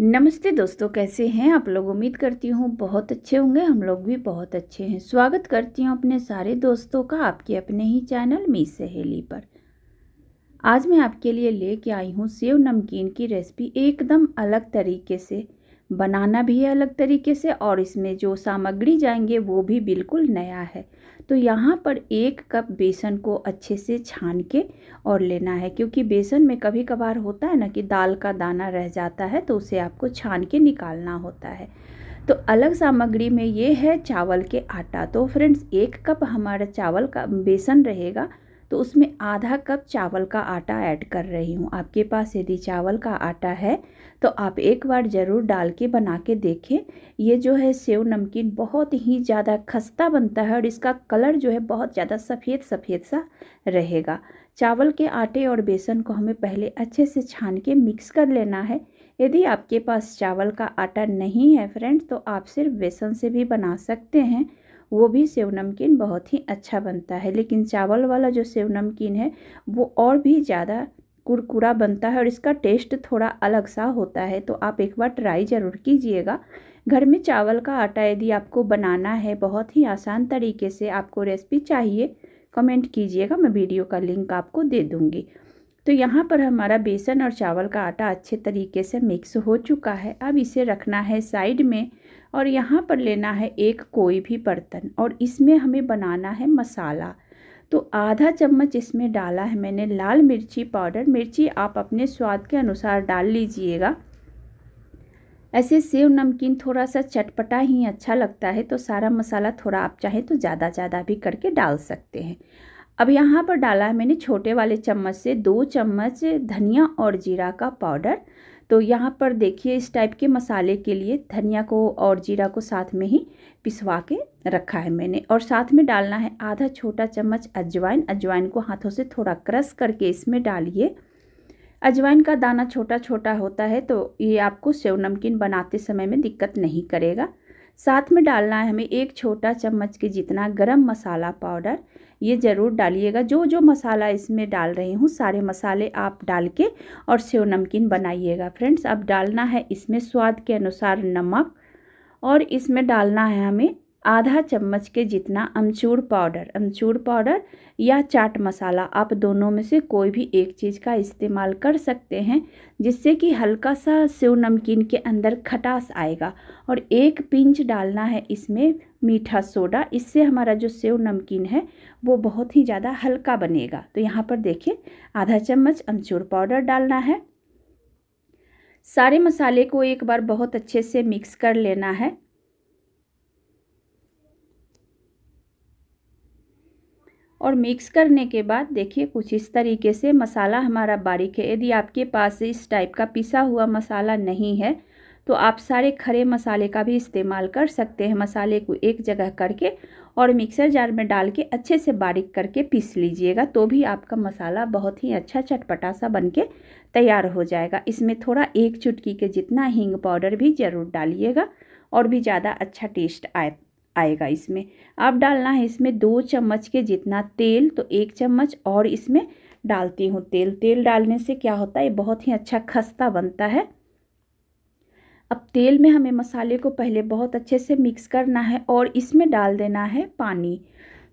नमस्ते दोस्तों कैसे हैं आप लोग उम्मीद करती हूँ बहुत अच्छे होंगे हम लोग भी बहुत अच्छे हैं स्वागत करती हूँ अपने सारे दोस्तों का आपके अपने ही चैनल मी सहेली पर आज मैं आपके लिए लेके आई हूँ सेव नमकीन की रेसिपी एकदम अलग तरीके से बनाना भी है अलग तरीके से और इसमें जो सामग्री जाएंगे वो भी बिल्कुल नया है तो यहाँ पर एक कप बेसन को अच्छे से छान के और लेना है क्योंकि बेसन में कभी कभार होता है ना कि दाल का दाना रह जाता है तो उसे आपको छान के निकालना होता है तो अलग सामग्री में ये है चावल के आटा तो फ्रेंड्स एक कप हमारा चावल का बेसन रहेगा तो उसमें आधा कप चावल का आटा ऐड कर रही हूँ आपके पास यदि चावल का आटा है तो आप एक बार ज़रूर डाल के बना के देखें ये जो है सेव नमकीन बहुत ही ज़्यादा खस्ता बनता है और इसका कलर जो है बहुत ज़्यादा सफ़ेद सफ़ेद सा रहेगा चावल के आटे और बेसन को हमें पहले अच्छे से छान के मिक्स कर लेना है यदि आपके पास चावल का आटा नहीं है फ्रेंड्स तो आप सिर्फ बेसन से भी बना सकते हैं वो भी सेव नमकीन बहुत ही अच्छा बनता है लेकिन चावल वाला जो सेव नमकीन है वो और भी ज़्यादा कुरकुरा बनता है और इसका टेस्ट थोड़ा अलग सा होता है तो आप एक बार ट्राई ज़रूर कीजिएगा घर में चावल का आटा यदि आपको बनाना है बहुत ही आसान तरीके से आपको रेसिपी चाहिए कमेंट कीजिएगा मैं वीडियो का लिंक आपको दे दूँगी तो यहाँ पर हमारा बेसन और चावल का आटा अच्छे तरीके से मिक्स हो चुका है अब इसे रखना है साइड में और यहाँ पर लेना है एक कोई भी बर्तन और इसमें हमें बनाना है मसाला तो आधा चम्मच इसमें डाला है मैंने लाल मिर्ची पाउडर मिर्ची आप अपने स्वाद के अनुसार डाल लीजिएगा ऐसे सेव नमकीन थोड़ा सा चटपटा ही अच्छा लगता है तो सारा मसाला थोड़ा आप चाहें तो ज़्यादा ज़्यादा भी करके डाल सकते हैं अब यहाँ पर डाला है मैंने छोटे वाले चम्मच से दो चम्मच धनिया और जीरा का पाउडर तो यहाँ पर देखिए इस टाइप के मसाले के लिए धनिया को और जीरा को साथ में ही पिसवा के रखा है मैंने और साथ में डालना है आधा छोटा चम्मच अजवाइन अजवाइन को हाथों से थोड़ा क्रश करके इसमें डालिए अजवाइन का दाना छोटा छोटा होता है तो ये आपको सेव नमकीन बनाते समय में दिक्कत नहीं करेगा साथ में डालना है हमें एक छोटा चम्मच के जितना गरम मसाला पाउडर ये ज़रूर डालिएगा जो जो मसाला इसमें डाल रही हूँ सारे मसाले आप डाल के और सेव नमकीन बनाइएगा फ्रेंड्स अब डालना है इसमें स्वाद के अनुसार नमक और इसमें डालना है हमें आधा चम्मच के जितना अमचूर पाउडर अमचूर पाउडर या चाट मसाला आप दोनों में से कोई भी एक चीज़ का इस्तेमाल कर सकते हैं जिससे कि हल्का सा सेव नमकीन के अंदर खटास आएगा और एक पिंच डालना है इसमें मीठा सोडा इससे हमारा जो सेव नमकीन है वो बहुत ही ज़्यादा हल्का बनेगा तो यहाँ पर देखिए आधा चम्मच अमचूर पाउडर डालना है सारे मसाले को एक बार बहुत अच्छे से मिक्स कर लेना है और मिक्स करने के बाद देखिए कुछ इस तरीके से मसाला हमारा बारीक है यदि आपके पास इस टाइप का पिसा हुआ मसाला नहीं है तो आप सारे खड़े मसाले का भी इस्तेमाल कर सकते हैं मसाले को एक जगह करके और मिक्सर जार में डाल के अच्छे से बारीक करके पीस लीजिएगा तो भी आपका मसाला बहुत ही अच्छा चटपटा सा बन के तैयार हो जाएगा इसमें थोड़ा एक चुटकी के जितना हींग पाउडर भी ज़रूर डालिएगा और भी ज़्यादा अच्छा टेस्ट आए आएगा इसमें अब डालना है इसमें दो चम्मच के जितना तेल तो एक चम्मच और इसमें डालती हूँ तेल तेल डालने से क्या होता है बहुत ही अच्छा खस्ता बनता है अब तेल में हमें मसाले को पहले बहुत अच्छे से मिक्स करना है और इसमें डाल देना है पानी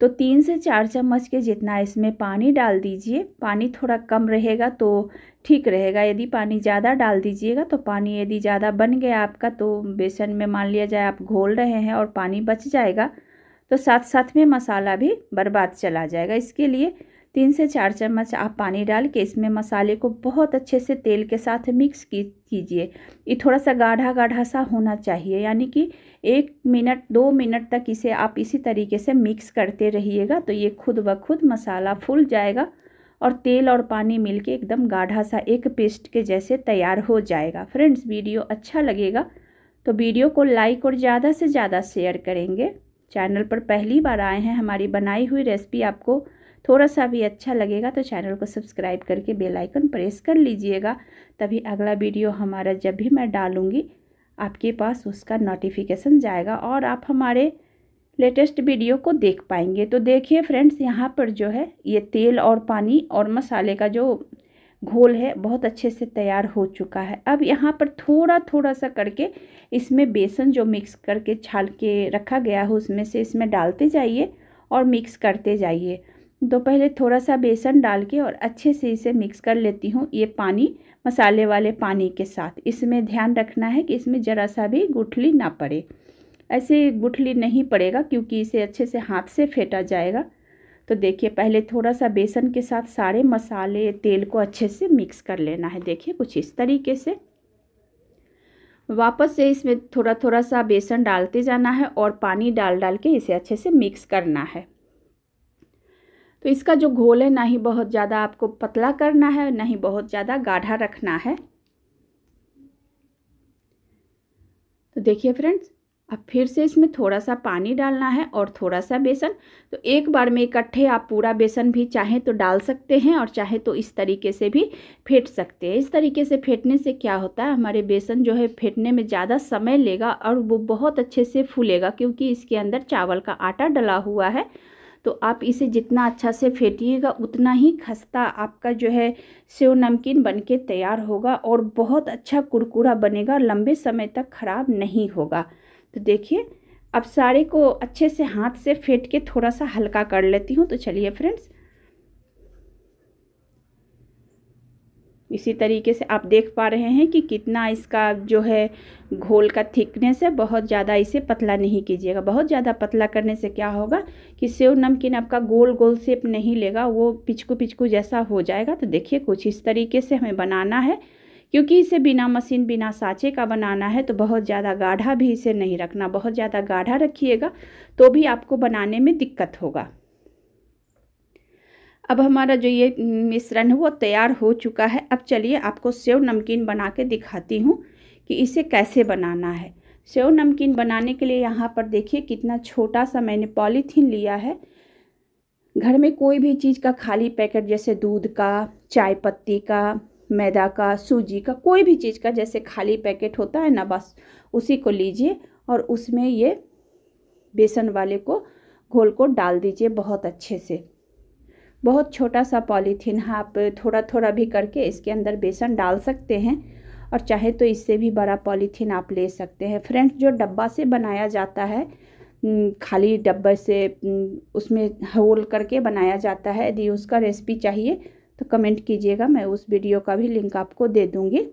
तो तीन से चार चम्मच के जितना इसमें पानी डाल दीजिए पानी थोड़ा कम रहेगा तो ठीक रहेगा यदि पानी ज़्यादा डाल दीजिएगा तो पानी यदि ज़्यादा बन गया आपका तो बेसन में मान लिया जाए आप घोल रहे हैं और पानी बच जाएगा तो साथ साथ में मसाला भी बर्बाद चला जाएगा इसके लिए तीन से चार चम्मच आप पानी डाल के इसमें मसाले को बहुत अच्छे से तेल के साथ मिक्स की कीजिए ये थोड़ा सा गाढ़ा गाढ़ा सा होना चाहिए यानी कि एक मिनट दो मिनट तक इसे आप इसी तरीके से मिक्स करते रहिएगा तो ये खुद ब खुद मसाला फूल जाएगा और तेल और पानी मिलके एकदम गाढ़ा सा एक पेस्ट के जैसे तैयार हो जाएगा फ्रेंड्स वीडियो अच्छा लगेगा तो वीडियो को लाइक और ज़्यादा से ज़्यादा शेयर करेंगे चैनल पर पहली बार आए हैं हमारी बनाई हुई रेसिपी आपको थोड़ा सा भी अच्छा लगेगा तो चैनल को सब्सक्राइब करके बेल आइकन प्रेस कर लीजिएगा तभी अगला वीडियो हमारा जब भी मैं डालूँगी आपके पास उसका नोटिफिकेशन जाएगा और आप हमारे लेटेस्ट वीडियो को देख पाएंगे तो देखिए फ्रेंड्स यहाँ पर जो है ये तेल और पानी और मसाले का जो घोल है बहुत अच्छे से तैयार हो चुका है अब यहाँ पर थोड़ा थोड़ा सा करके इसमें बेसन जो मिक्स करके छाल के रखा गया हो उसमें से इसमें डालते जाइए और मिक्स करते जाइए तो पहले थोड़ा सा बेसन डाल के और अच्छे से इसे मिक्स कर लेती हूँ ये पानी मसाले वाले पानी के साथ इसमें ध्यान रखना है कि इसमें ज़रा सा भी गुठली ना पड़े ऐसे गुठली नहीं पड़ेगा क्योंकि इसे अच्छे से हाथ से फेंटा जाएगा तो देखिए पहले थोड़ा सा बेसन के साथ सारे मसाले तेल को अच्छे से मिक्स कर लेना है देखिए कुछ इस तरीके से वापस से इसमें थोड़ा थोड़ा सा बेसन डालते जाना है और पानी डाल डाल के इसे अच्छे से मिक्स करना है तो इसका जो घोल है ना ही बहुत ज़्यादा आपको पतला करना है ना ही बहुत ज़्यादा गाढ़ा रखना है तो देखिए फ्रेंड्स अब फिर से इसमें थोड़ा सा पानी डालना है और थोड़ा सा बेसन तो एक बार में इकट्ठे आप पूरा बेसन भी चाहे तो डाल सकते हैं और चाहे तो इस तरीके से भी फेंट सकते हैं इस तरीके से फेंटने से क्या होता है हमारे बेसन जो है फेंटने में ज़्यादा समय लेगा और वो बहुत अच्छे से फूलेगा क्योंकि इसके अंदर चावल का आटा डला हुआ है तो आप इसे जितना अच्छा से फेंटिएगा उतना ही खस्ता आपका जो है सेव नमकीन बनके तैयार होगा और बहुत अच्छा कुरकुरा बनेगा लंबे समय तक ख़राब नहीं होगा तो देखिए अब सारे को अच्छे से हाथ से फेंट के थोड़ा सा हल्का कर लेती हूँ तो चलिए फ्रेंड्स इसी तरीके से आप देख पा रहे हैं कि कितना इसका जो है घोल का थिकनेस है बहुत ज़्यादा इसे पतला नहीं कीजिएगा बहुत ज़्यादा पतला करने से क्या होगा कि सेव नमकीन आपका गोल गोल सेप नहीं लेगा वो पिचकू पिचकू जैसा हो जाएगा तो देखिए कुछ इस तरीके से हमें बनाना है क्योंकि इसे बिना मशीन बिना साँचे का बनाना है तो बहुत ज़्यादा गाढ़ा भी इसे नहीं रखना बहुत ज़्यादा गाढ़ा रखिएगा तो भी आपको बनाने में दिक्कत होगा अब हमारा जो ये मिश्रण है वो तैयार हो चुका है अब चलिए आपको सेव नमकीन बना के दिखाती हूँ कि इसे कैसे बनाना है सेव नमकीन बनाने के लिए यहाँ पर देखिए कितना छोटा सा मैंने पॉलीथीन लिया है घर में कोई भी चीज़ का खाली पैकेट जैसे दूध का चाय पत्ती का मैदा का सूजी का कोई भी चीज़ का जैसे खाली पैकेट होता है ना बस उसी को लीजिए और उसमें ये बेसन वाले को घोल को डाल दीजिए बहुत अच्छे से बहुत छोटा सा पॉलीथीन आप थोड़ा थोड़ा भी करके इसके अंदर बेसन डाल सकते हैं और चाहे तो इससे भी बड़ा पॉलीथीन आप ले सकते हैं फ्रेंड्स जो डब्बा से बनाया जाता है खाली डब्बे से उसमें होल करके बनाया जाता है यदि उसका रेसिपी चाहिए तो कमेंट कीजिएगा मैं उस वीडियो का भी लिंक आपको दे दूँगी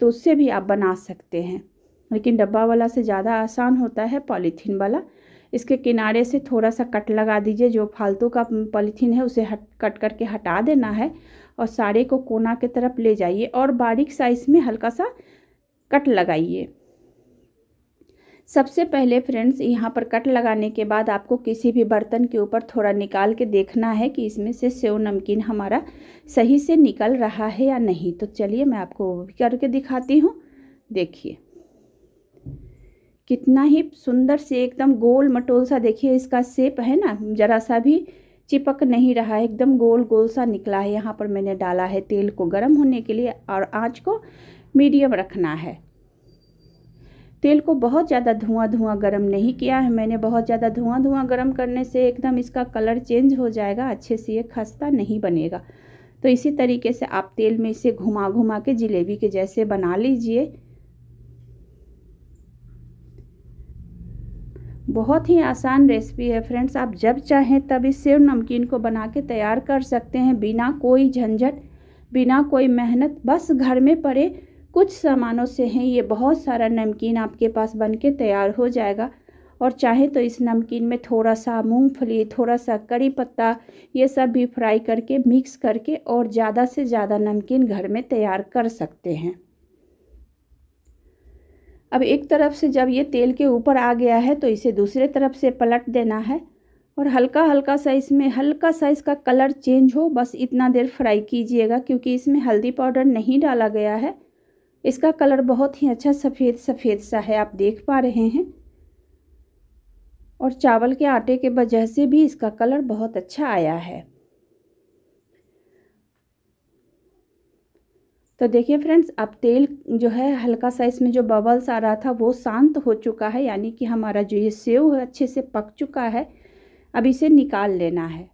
तो उससे भी आप बना सकते हैं लेकिन डब्बा वाला से ज़्यादा आसान होता है पॉलीथीन वाला इसके किनारे से थोड़ा सा कट लगा दीजिए जो फालतू का पॉलीथीन है उसे हट कट करके हटा देना है और सारे को कोना के तरफ ले जाइए और बारीक साइज में हल्का सा कट लगाइए सबसे पहले फ्रेंड्स यहाँ पर कट लगाने के बाद आपको किसी भी बर्तन के ऊपर थोड़ा निकाल के देखना है कि इसमें से सेव नमकीन हमारा सही से निकल रहा है या नहीं तो चलिए मैं आपको वो भी करके दिखाती हूँ देखिए कितना ही सुंदर से एकदम गोल मटोल सा देखिए इसका सेप है ना ज़रा सा भी चिपक नहीं रहा है एकदम गोल गोल सा निकला है यहाँ पर मैंने डाला है तेल को गर्म होने के लिए और आँच को मीडियम रखना है तेल को बहुत ज़्यादा धुआं धुआं गर्म नहीं किया है मैंने बहुत ज़्यादा धुआं धुआं गर्म करने से एकदम इसका कलर चेंज हो जाएगा अच्छे से ये खस्ता नहीं बनेगा तो इसी तरीके से आप तेल में इसे घुमा घुमा के जलेबी के जैसे बना लीजिए बहुत ही आसान रेसिपी है फ्रेंड्स आप जब चाहें तब इस सेव नमकीन को बना के तैयार कर सकते हैं बिना कोई झंझट बिना कोई मेहनत बस घर में पड़े कुछ सामानों से हैं ये बहुत सारा नमकीन आपके पास बन के तैयार हो जाएगा और चाहे तो इस नमकीन में थोड़ा सा मूंगफली थोड़ा सा कड़ी पत्ता ये सब भी फ्राई करके मिक्स करके और ज़्यादा से ज़्यादा नमकीन घर में तैयार कर सकते हैं अब एक तरफ से जब ये तेल के ऊपर आ गया है तो इसे दूसरे तरफ से पलट देना है और हल्का हल्का सा इसमें हल्का सा इसका कलर चेंज हो बस इतना देर फ्राई कीजिएगा क्योंकि इसमें हल्दी पाउडर नहीं डाला गया है इसका कलर बहुत ही अच्छा सफ़ेद सफ़ेद सा है आप देख पा रहे हैं और चावल के आटे के वजह से भी इसका कलर बहुत अच्छा आया है तो देखिए फ्रेंड्स अब तेल जो है हल्का सा इसमें जो बबल्स आ रहा था वो शांत हो चुका है यानी कि हमारा जो ये सेव है अच्छे से पक चुका है अब इसे निकाल लेना है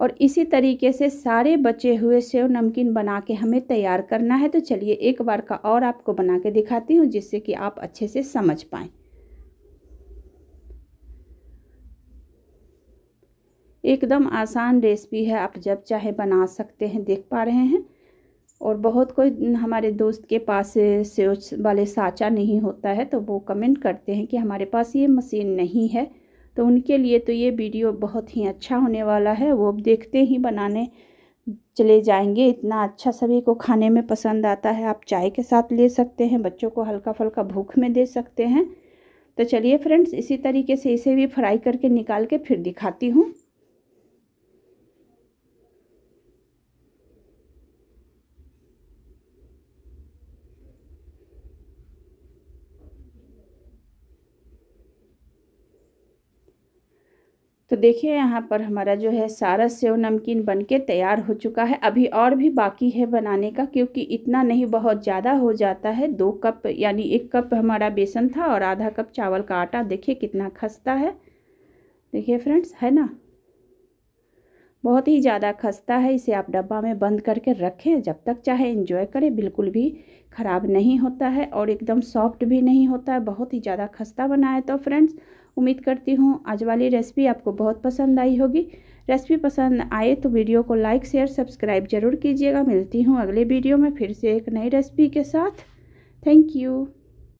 और इसी तरीके से सारे बचे हुए सेव नमकीन बना के हमें तैयार करना है तो चलिए एक बार का और आपको बना के दिखाती हूँ जिससे कि आप अच्छे से समझ पाएँ एकदम आसान रेसिपी है आप जब चाहे बना सकते हैं देख पा रहे हैं और बहुत कोई हमारे दोस्त के पास से वाले साँचा नहीं होता है तो वो कमेंट करते हैं कि हमारे पास ये मशीन नहीं है तो उनके लिए तो ये वीडियो बहुत ही अच्छा होने वाला है वो देखते ही बनाने चले जाएंगे इतना अच्छा सभी को खाने में पसंद आता है आप चाय के साथ ले सकते हैं बच्चों को हल्का फुल्का भूख में दे सकते हैं तो चलिए फ्रेंड्स इसी तरीके से इसे भी फ्राई करके निकाल के फिर दिखाती हूँ तो देखिए यहाँ पर हमारा जो है सारा सेव नमकीन बनके तैयार हो चुका है अभी और भी बाकी है बनाने का क्योंकि इतना नहीं बहुत ज़्यादा हो जाता है दो कप यानी एक कप हमारा बेसन था और आधा कप चावल का आटा देखिए कितना खस्ता है देखिए फ्रेंड्स है ना बहुत ही ज़्यादा खस्ता है इसे आप डब्बा में बंद करके रखें जब तक चाहे इन्जॉय करें बिल्कुल भी ख़राब नहीं होता है और एकदम सॉफ्ट भी नहीं होता है बहुत ही ज़्यादा खस्ता बना है तो फ्रेंड्स उम्मीद करती हूँ आज वाली रेसिपी आपको बहुत पसंद आई होगी रेसिपी पसंद आए तो वीडियो को लाइक शेयर सब्सक्राइब जरूर कीजिएगा मिलती हूँ अगले वीडियो में फिर से एक नई रेसिपी के साथ थैंक यू